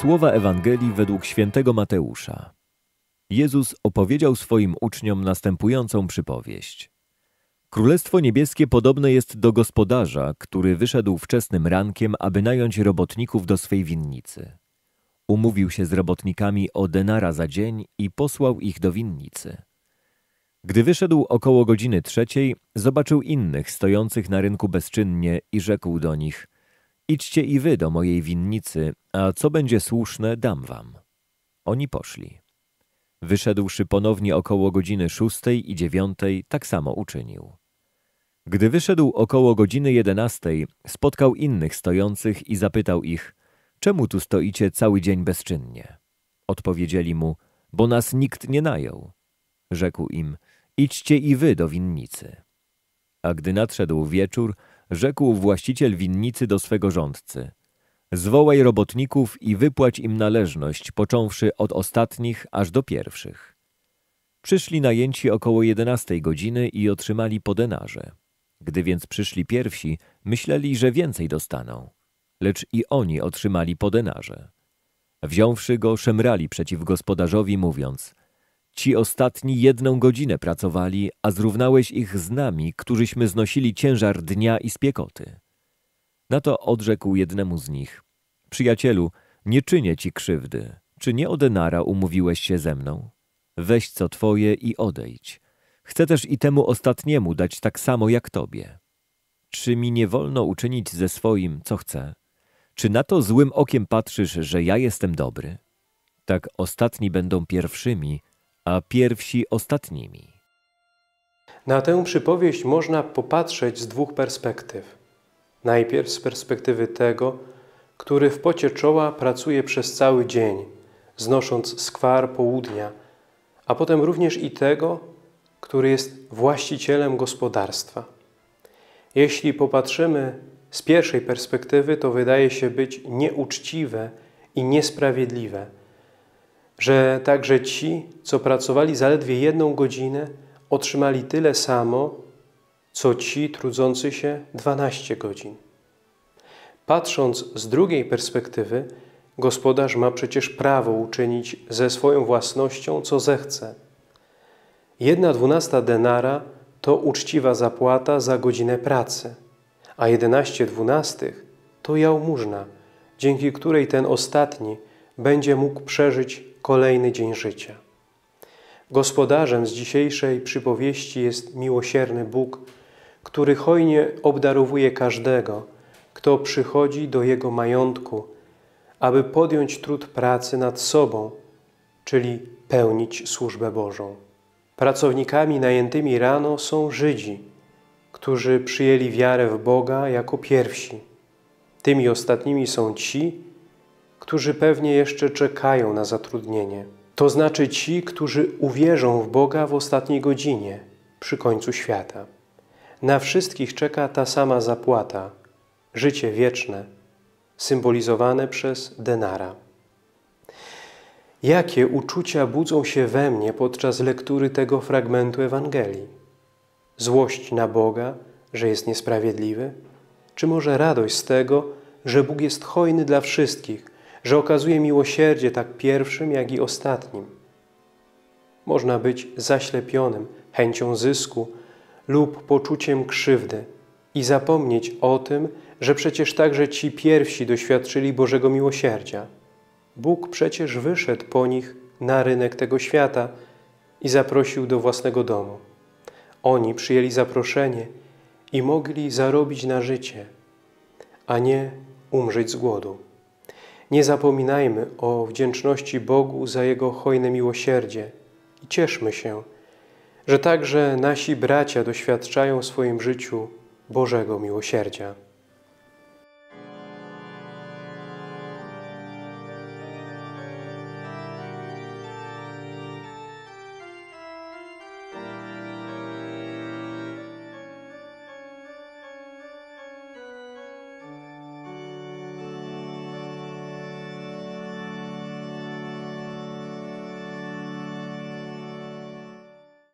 Słowa Ewangelii według świętego Mateusza. Jezus opowiedział swoim uczniom następującą przypowieść. Królestwo niebieskie podobne jest do gospodarza, który wyszedł wczesnym rankiem, aby nająć robotników do swej winnicy. Umówił się z robotnikami o denara za dzień i posłał ich do winnicy. Gdy wyszedł około godziny trzeciej, zobaczył innych stojących na rynku bezczynnie i rzekł do nich – Idźcie i wy do mojej winnicy, a co będzie słuszne, dam wam. Oni poszli. Wyszedłszy ponownie około godziny szóstej i dziewiątej, tak samo uczynił. Gdy wyszedł około godziny jedenastej, spotkał innych stojących i zapytał ich, czemu tu stoicie cały dzień bezczynnie? Odpowiedzieli mu, bo nas nikt nie najął. Rzekł im, idźcie i wy do winnicy. A gdy nadszedł wieczór, rzekł właściciel winnicy do swego rządcy. Zwołaj robotników i wypłać im należność, począwszy od ostatnich aż do pierwszych. Przyszli najęci około jedenastej godziny i otrzymali podenarze. Gdy więc przyszli pierwsi, myśleli, że więcej dostaną. Lecz i oni otrzymali podenarze. Wziąwszy go, szemrali przeciw gospodarzowi, mówiąc – Ci ostatni jedną godzinę pracowali, a zrównałeś ich z nami, którzyśmy znosili ciężar dnia i spiekoty. Na to odrzekł jednemu z nich: Przyjacielu, nie czynię ci krzywdy. Czy nie o denara umówiłeś się ze mną? Weź co twoje i odejdź. Chcę też i temu ostatniemu dać tak samo jak tobie. Czy mi nie wolno uczynić ze swoim, co chcę? Czy na to złym okiem patrzysz, że ja jestem dobry? Tak ostatni będą pierwszymi, a pierwsi ostatnimi. Na tę przypowieść można popatrzeć z dwóch perspektyw. Najpierw z perspektywy tego, który w pocie czoła pracuje przez cały dzień, znosząc skwar południa, a potem również i tego, który jest właścicielem gospodarstwa. Jeśli popatrzymy z pierwszej perspektywy, to wydaje się być nieuczciwe i niesprawiedliwe – że także ci, co pracowali zaledwie jedną godzinę, otrzymali tyle samo, co ci trudzący się 12 godzin. Patrząc z drugiej perspektywy, gospodarz ma przecież prawo uczynić ze swoją własnością, co zechce. Jedna dwunasta denara to uczciwa zapłata za godzinę pracy, a jedenaście dwunastych to jałmużna, dzięki której ten ostatni będzie mógł przeżyć kolejny dzień życia. Gospodarzem z dzisiejszej przypowieści jest miłosierny Bóg, który hojnie obdarowuje każdego, kto przychodzi do Jego majątku, aby podjąć trud pracy nad sobą, czyli pełnić służbę Bożą. Pracownikami najętymi rano są Żydzi, którzy przyjęli wiarę w Boga jako pierwsi. Tymi ostatnimi są ci, którzy pewnie jeszcze czekają na zatrudnienie. To znaczy ci, którzy uwierzą w Boga w ostatniej godzinie, przy końcu świata. Na wszystkich czeka ta sama zapłata życie wieczne, symbolizowane przez denara. Jakie uczucia budzą się we mnie podczas lektury tego fragmentu Ewangelii? Złość na Boga, że jest niesprawiedliwy? Czy może radość z tego, że Bóg jest hojny dla wszystkich, że okazuje miłosierdzie tak pierwszym, jak i ostatnim. Można być zaślepionym chęcią zysku lub poczuciem krzywdy i zapomnieć o tym, że przecież także ci pierwsi doświadczyli Bożego miłosierdzia. Bóg przecież wyszedł po nich na rynek tego świata i zaprosił do własnego domu. Oni przyjęli zaproszenie i mogli zarobić na życie, a nie umrzeć z głodu. Nie zapominajmy o wdzięczności Bogu za Jego hojne miłosierdzie i cieszmy się, że także nasi bracia doświadczają w swoim życiu Bożego miłosierdzia.